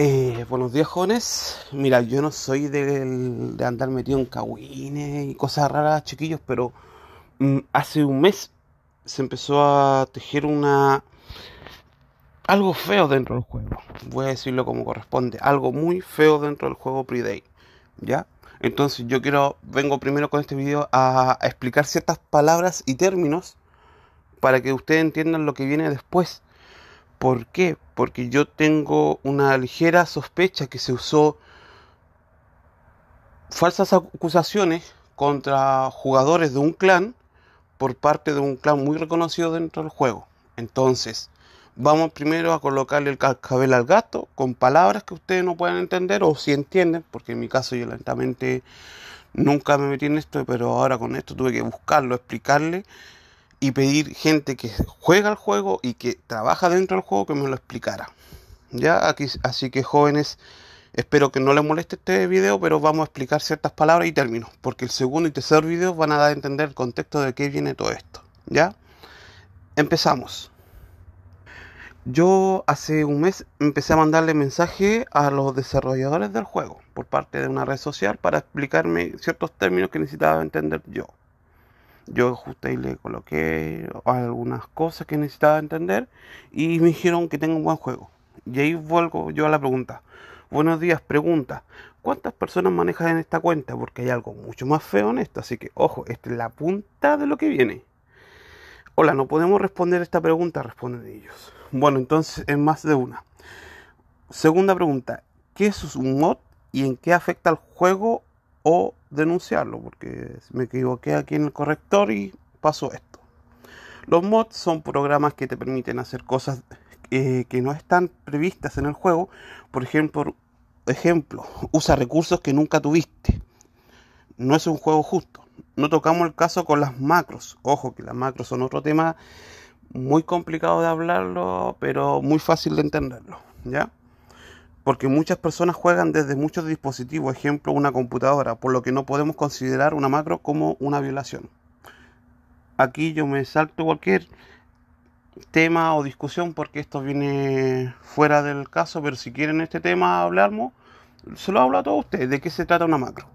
Eh, buenos días, jóvenes. Mira, yo no soy de andar metido en cagüines y cosas raras, chiquillos, pero mm, hace un mes se empezó a tejer una. algo feo dentro del juego. Voy a decirlo como corresponde. Algo muy feo dentro del juego Pre-Day. ¿Ya? Entonces, yo quiero. vengo primero con este video a, a explicar ciertas palabras y términos para que ustedes entiendan lo que viene después ¿Por qué? Porque yo tengo una ligera sospecha que se usó falsas acusaciones contra jugadores de un clan por parte de un clan muy reconocido dentro del juego. Entonces, vamos primero a colocarle el cascabel al gato con palabras que ustedes no pueden entender o si entienden, porque en mi caso yo lentamente nunca me metí en esto, pero ahora con esto tuve que buscarlo, explicarle y pedir gente que juega al juego y que trabaja dentro del juego que me lo explicara. Ya, Aquí, así que jóvenes, espero que no les moleste este video, pero vamos a explicar ciertas palabras y términos, porque el segundo y tercer video van a dar a entender el contexto de qué viene todo esto. Ya, empezamos. Yo hace un mes empecé a mandarle mensaje a los desarrolladores del juego por parte de una red social para explicarme ciertos términos que necesitaba entender yo. Yo ajusté y le coloqué algunas cosas que necesitaba entender y me dijeron que tengo un buen juego. Y ahí vuelvo yo a la pregunta. Buenos días, pregunta. ¿Cuántas personas manejas en esta cuenta? Porque hay algo mucho más feo en esto, así que ojo, esta es la punta de lo que viene. Hola, no podemos responder esta pregunta, responden ellos. Bueno, entonces es más de una. Segunda pregunta, ¿qué es un mod y en qué afecta al juego o denunciarlo porque me equivoqué aquí en el corrector y pasó esto. Los mods son programas que te permiten hacer cosas eh, que no están previstas en el juego. Por ejemplo, ejemplo, usa recursos que nunca tuviste. No es un juego justo. No tocamos el caso con las macros. Ojo que las macros son otro tema muy complicado de hablarlo, pero muy fácil de entenderlo, ¿ya? porque muchas personas juegan desde muchos dispositivos, ejemplo una computadora, por lo que no podemos considerar una macro como una violación. Aquí yo me salto cualquier tema o discusión porque esto viene fuera del caso, pero si quieren este tema hablamos, se lo hablo a todos ustedes, de qué se trata una macro.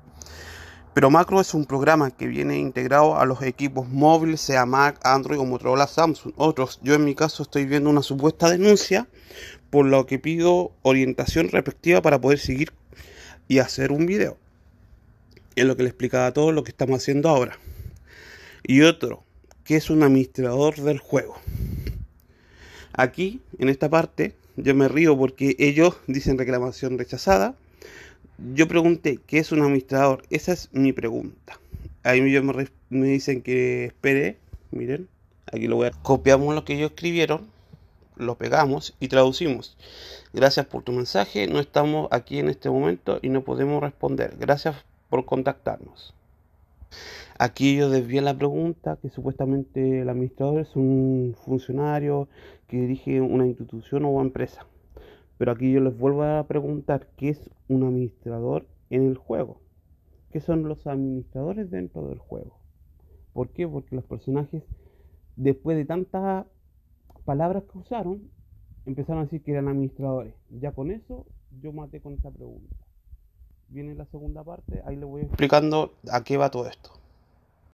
Pero Macro es un programa que viene integrado a los equipos móviles, sea Mac, Android o Motorola, Samsung, otros. Yo en mi caso estoy viendo una supuesta denuncia, por lo que pido orientación respectiva para poder seguir y hacer un video. En lo que le explicaba todo lo que estamos haciendo ahora. Y otro, que es un administrador del juego. Aquí, en esta parte, yo me río porque ellos dicen reclamación rechazada, yo pregunté, ¿qué es un administrador? Esa es mi pregunta. Ahí me, dicen que espere, miren, aquí lo voy a... Copiamos lo que ellos escribieron, lo pegamos y traducimos. Gracias por tu mensaje, no estamos aquí en este momento y no podemos responder. Gracias por contactarnos. Aquí yo desvían la pregunta que supuestamente el administrador es un funcionario que dirige una institución o empresa. Pero aquí yo les vuelvo a preguntar, ¿qué es un administrador en el juego? ¿Qué son los administradores dentro del juego? ¿Por qué? Porque los personajes, después de tantas palabras que usaron, empezaron a decir que eran administradores. Ya con eso yo maté con esta pregunta. Viene la segunda parte, ahí les voy explicando a qué va todo esto.